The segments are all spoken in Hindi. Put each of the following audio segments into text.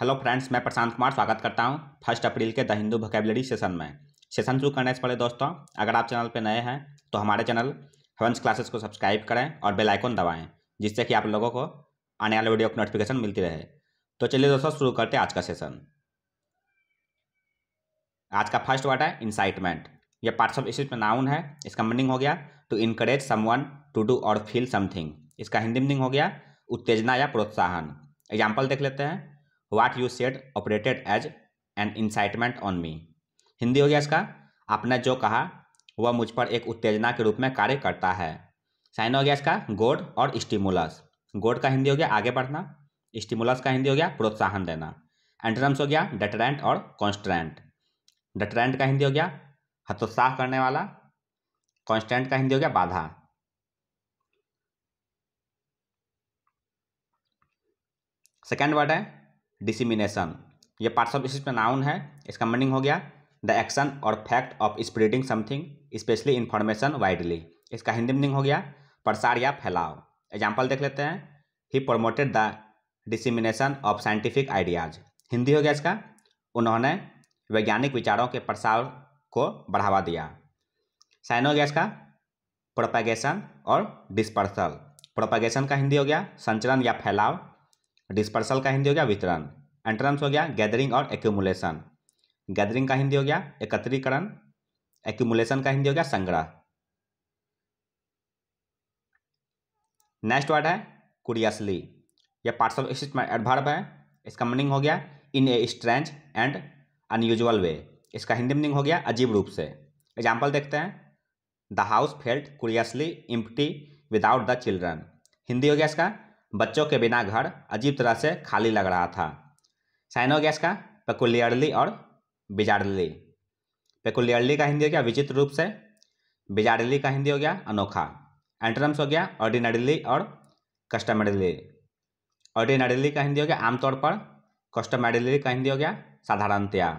हेलो फ्रेंड्स मैं प्रशांत कुमार स्वागत करता हूं फर्स्ट अप्रैल के द हिंदू वोकेबलरी सेशन में सेशन शुरू करने से पहले दोस्तों अगर आप चैनल पर नए हैं तो हमारे चैनल हेवंस क्लासेस को सब्सक्राइब करें और बेल आइकन दबाएं जिससे कि आप लोगों को आने वाले वीडियो की नोटिफिकेशन मिलती रहे तो चलिए दोस्तों शुरू करते हैं आज का सेशन आज का फर्स्ट वर्ड है इंसाइटमेंट यह पार्ट्स ऑफ स्पीच में नाउन है इसका मीनिंग हो गया to encourage someone to do और फील समथिंग इसका हिंदी मीनिंग हो गया उत्तेजना या प्रोत्साहन एग्जाम्पल देख लेते हैं what you said operated as an incitement on me Hindi हो गया इसका आपने जो कहा वह मुझ पर एक उत्तेजना के रूप में कार्य करता है साइन हो गया इसका गोड और स्टिमुलस गोड का हिंदी हो गया आगे बढ़ना स्टिमुलस का हिंदी हो गया प्रोत्साहन देना एंट्रम्स हो गया डेटरेंट और कॉन्स्टेंट डेटरेंट का हिंदी हो गया हतोत्साह करने वाला कॉन्स्टेंट का हिंदी हो गया बाधा सेकेंड वर्ड है डिसिमिनेशन ये पार्ट्स ऑफ स्पीच में नाउन है इसका मीनिंग हो गया द एक्शन और fact of spreading something especially information widely इसका हिंदी मीनिंग हो गया प्रसार या फैलाव एग्जाम्पल देख लेते हैं he promoted the dissemination of scientific ideas Hindi हो गया इसका उन्होंने वैज्ञानिक विचारों के प्रसार को बढ़ावा दिया साइन हो गया इसका प्रोपागेशन और डिस्पर्सल प्रोपागेशन का हिंदी हो गया संचलन या फैलाव डिस्पर्सल का हिंदी हो गया वितरण एंट्रेंस हो गया गैदरिंग और एक्यूमुलेशन गैदरिंग का हिंदी हो गया एकत्रीकरण एक्यूमुलेशन का हिंदी हो गया संग्रह नेक्स्ट वर्ड है कुरियसली यह पार्ट्स ऑफ स्पीच में एडवर्ब है इसका मीनिंग हो गया in a strange and unusual way इसका हिंदी मीनिंग हो गया अजीब रूप से एग्जाम्पल देखते हैं the house felt curiously empty without the children Hindi हो गया इसका बच्चों के बिना घर अजीब तरह से खाली लग रहा था साइनो गैस का पेकुलियरली और बिजारली पेकुलियरली का हिंदी हो गया विचित्र रूप से बिजारली का हिंदी हो गया अनोखा एंट्रम्स हो गया ऑर्डिनरली और कस्टमरली ऑर्डिनरली का हिंदी हो गया आमतौर पर कस्टमरली का हिंदी हो गया साधारणतया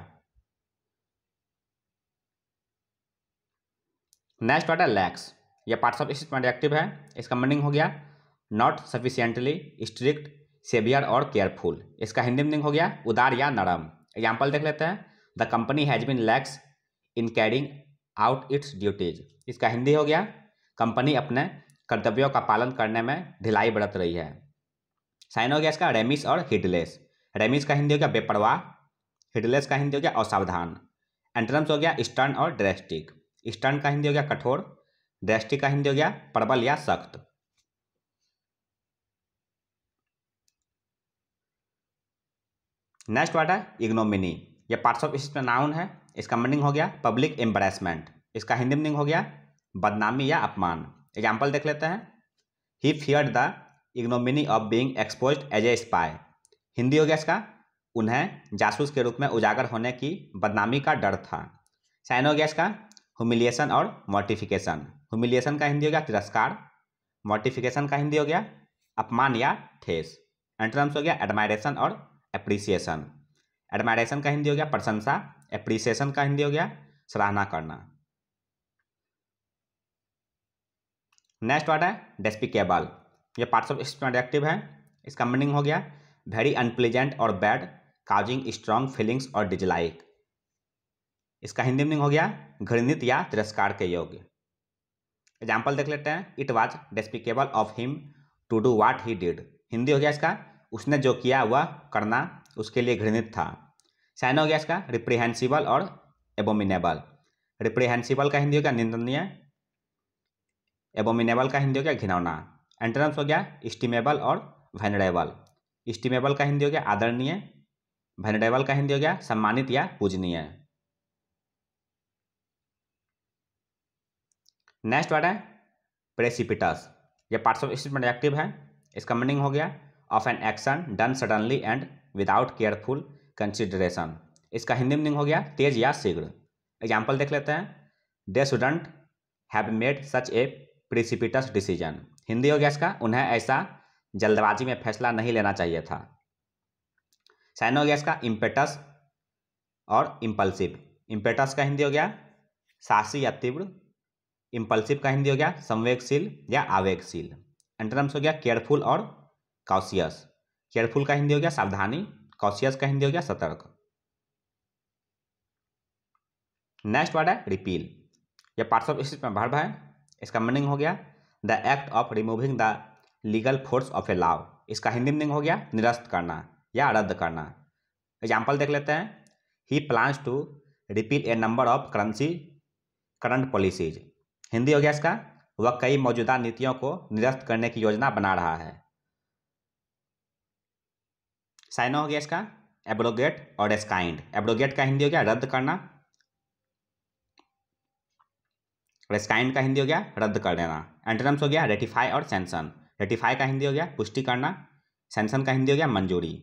नेक्स्ट वर्ड है लैक्स यह पार्ट्स ऑफ स्टेटमेंट एक्टिव है इसका मीनिंग हो गया नॉट सफिशियंटली स्ट्रिक्ट सेवियर और केयरफुल इसका हिंदी मीनिंग हो गया उदार या नरम एग्जाम्पल देख लेते हैं the company has been lax in carrying out its duties इसका हिंदी हो गया कंपनी अपने कर्तव्यों का पालन करने में ढिलाई बरत रही है साइन हो गया इसका रेमिस और हिडलेस रेमिस का हिंदी हो गया बेपरवाह हिडलेस का हिंदी हो गया असावधान एंट्रम्स हो गया स्टर्न और ड्रेस्टिक स्टर्न का हिंदी हो गया कठोर ड्रेस्टिक का हिंदी हो गया प्रबल या सख्त नेक्स्ट वर्ड है इग्नोमिनी ये पार्ट्स ऑफ स्पीच में नाउन है इसका मीनिंग हो गया पब्लिक एम्बरेसमेंट इसका हिंदी मीनिंग हो गया बदनामी या अपमान एग्जाम्पल देख लेते हैं he fear the ignominy of being exposed as a spy Hindi हो गया इसका उन्हें जासूस के रूप में उजागर होने की बदनामी का डर था साइन हो गया इसका हुमिलिएशन और मोटिफिकेशन हुमिलिएशन का हिंदी हो गया तिरस्कार मोटिफिकेशन का हिंदी हो गया अपमान या ठेस एंट्रम्स हो गया एडमायरेशन और एप्रिसिएशन एडमायरेशन का हिंदी हो गया प्रशंसा एप्रिसिएशन का हिंदी हो गया सराहना करना नेक्स्ट वर्ड है डेस्पिकेबल ये पार्ट्स ऑफ स्पीच एडजेक्टिव है इसका मीनिंग हो गया वेरी अनप्लीजेंट और बैड काउजिंग स्ट्रॉन्ग फीलिंग्स और डिजलाइक इसका हिंदी मीनिंग हो गया घृणित या तिरस्कार के योग्य एग्जाम्पल देख लेते हैं it was despicable of him to do what he did Hindi हो गया इसका उसने जो किया वह करना उसके लिए घृणित था साइन हो गया इसका रिप्रिहेंसिबल और एबोमिनेबल रिप्रिहेंसिबल का हिंदी हो गया निंदनीय एबोमिनेबल का हिंदी हो गया घिनौना एंट्रेंस हो गया इस्टीमेबल और वेनरेबल इस्टीमेबल का हिंदी हो गया आदरणीय वेनरेबल का हिंदी हो गया सम्मानित या पूजनीय नेक्स्ट वर्ड है प्रेसिपिटस ये पार्ट्स ऑफ स्टेटमेंट एक्टिव है इसका मीनिंग हो गया of an action done suddenly and without careful consideration इसका हिंदी मीनिंग हो गया तेज या शीघ्र एग्जाम्पल देख लेते हैं they student have made such a precipitous decision Hindi हो गया इसका उन्हें ऐसा जल्दबाजी में फैसला नहीं लेना चाहिए था साइन हो गया इसका इम्पेटस और इम्पल्सिव इम्पेटस का हिंदी हो गया सासी या तीव्र इम्पल्सिव का हिंदी हो गया संवेगशील या आवेगशील एंटरम्स हो गया केयरफुल और कॉशियस केयरफुल का हिंदी हो गया सावधानी कॉशियस का हिंदी हो गया सतर्क नेक्स्ट वर्ड है रिपील यह पार्ट्स ऑफ स्पीच में भर्व है इसका मीनिंग हो गया the act of removing the legal force of a law इसका हिंदी मीनिंग हो गया निरस्त करना या रद्द करना एग्जाम्पल देख लेते हैं he plans to repeal a number of currency current policies Hindi हो गया इसका वह कई मौजूदा नीतियों को निरस्त करने की योजना बना रहा है साइना हो गया इसका एब्रोगेट और एस्काइंड एब्रोगेट का हिंदी हो गया रद्द करना और एस्काइंड का हिंदी हो गया रद्द कर देना एंटरम्स हो गया रेटिफाई और सेंसन रेटिफाई का हिंदी हो गया पुष्टि करना सेंसन का हिंदी हो गया मंजूरी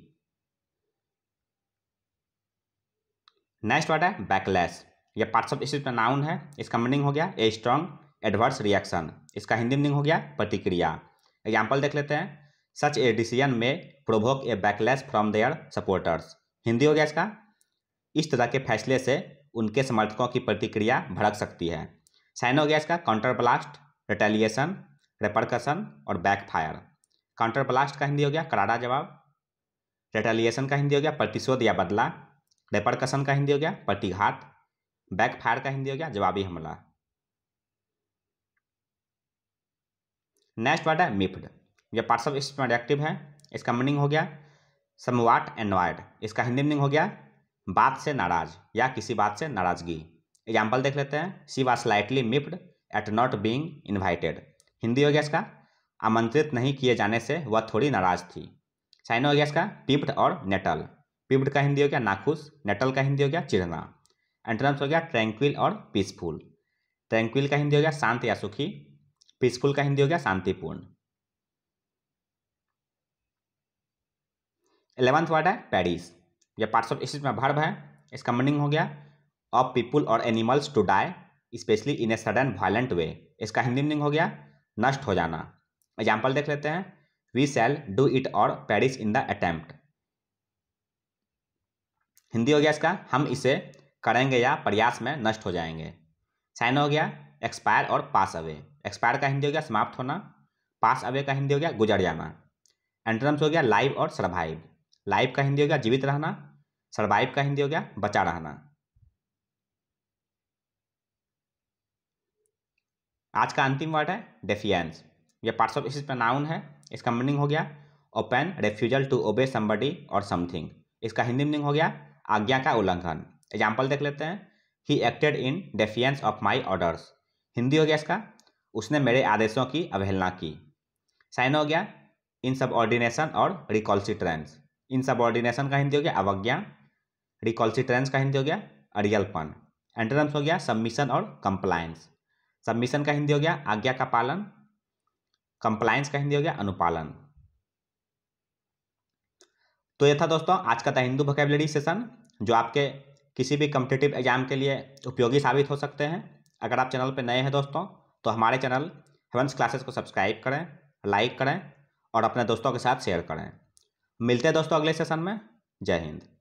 नेक्स्ट वर्ड है बैकलेस यह पार्ट्स ऑफ स्पीच में नाउन है इसका मीनिंग हो गया ए स्ट्रॉन्ग एडवर्स रिएक्शन इसका हिंदी मीनिंग हो गया प्रतिक्रिया एग्जाम्पल देख लेते हैं such a decision may provoke a backlash from their supporters Hindi हो गया इसका इस तरह के फैसले से उनके समर्थकों की प्रतिक्रिया भड़क सकती है साइन हो गया इसका काउंटर ब्लास्ट रिटेलिएशन रेपरकशन और बैकफायर काउंटर ब्लास्ट का हिंदी हो गया करारा जवाब रेटेलिएशन का हिंदी हो गया प्रतिशोध या बदला रेपरकसन का हिंदी हो गया प्रतिघात बैकफायर का हिंदी हो गया जवाबी हमला नेक्स्ट वर्ड है मिफ्ड यह पार्ट्स ऑफ स्पीच एक्टिव है इसका मीनिंग हो गया समवाट एनवाइड इसका हिंदी मीनिंग हो गया बात से नाराज या किसी बात से नाराजगी एग्जाम्पल देख लेते हैं she was slightly miffed at not being invited Hindi हो गया इसका आमंत्रित नहीं किए जाने से वह थोड़ी नाराज थी चाइना हो गया इसका पिप्ड और नेटल पिप्ड का हिंदी हो गया नाखुश नेटल का हिंदी हो गया चिड़ना एंट्रेंस हो गया ट्रैंक्विल और पीसफुल ट्रैंक्विल का हिंदी हो गया शांत या सुखी पीसफुल का हिंदी हो गया शांतिपूर्ण एलेवंथ वर्ड है पेरिस यह पार्ट्स ऑफ स्पीच में भर्व है इसका मीनिंग हो गया ऑफ पीपुल और animals to die especially in a sudden violent way इसका हिंदी मीनिंग हो गया नष्ट हो जाना एग्जाम्पल देख लेते हैं वी सेल डू इट और perish in the attempt Hindi हो गया इसका हम इसे करेंगे या प्रयास में नष्ट हो जाएंगे साइन हो गया एक्सपायर और पास अवे एक्सपायर का हिंदी हो गया समाप्त होना पास अवे का हिंदी हो गया गुजर जाना एंट्रम्स हो गया लाइव और सर्वाइव लाइव का हिंदी हो गया जीवित रहना सर्वाइव का हिंदी हो गया बचा रहना आज का अंतिम वर्ड है डेफियंस ये पार्ट्स ऑफ स्पीच नाउन है इसका मीनिंग हो गया open refusal to obey somebody और समथिंग इसका हिंदी मीनिंग हो गया आज्ञा का उल्लंघन एग्जाम्पल देख लेते हैं he acted in defiance of my orders Hindi हो गया इसका उसने मेरे आदेशों की अवहेलना की साइन हो गया इन सब ऑर्डिनेशन और रिकॉल्सिट्रेंस इनसबॉर्डिनेशन का हिंदी हो गया अवज्ञा रिकॉल्सिट्रेंस का हिंदी हो गया अड़ियलपन एंटोनम्स हो गया सबमिशन और कंप्लायंस सबमिशन का हिंदी हो गया आज्ञा का पालन कंप्लायंस का हिंदी हो गया अनुपालन तो ये था दोस्तों आज का द हिंदू वोकेबलरी सेशन जो आपके किसी भी कम्पिटेटिव एग्जाम के लिए उपयोगी साबित हो सकते हैं अगर आप चैनल पर नए हैं दोस्तों तो हमारे चैनल हेवंस क्लासेस को सब्सक्राइब करें लाइक करें और अपने दोस्तों के साथ शेयर करें मिलते हैं दोस्तों अगले सेशन में जय हिंद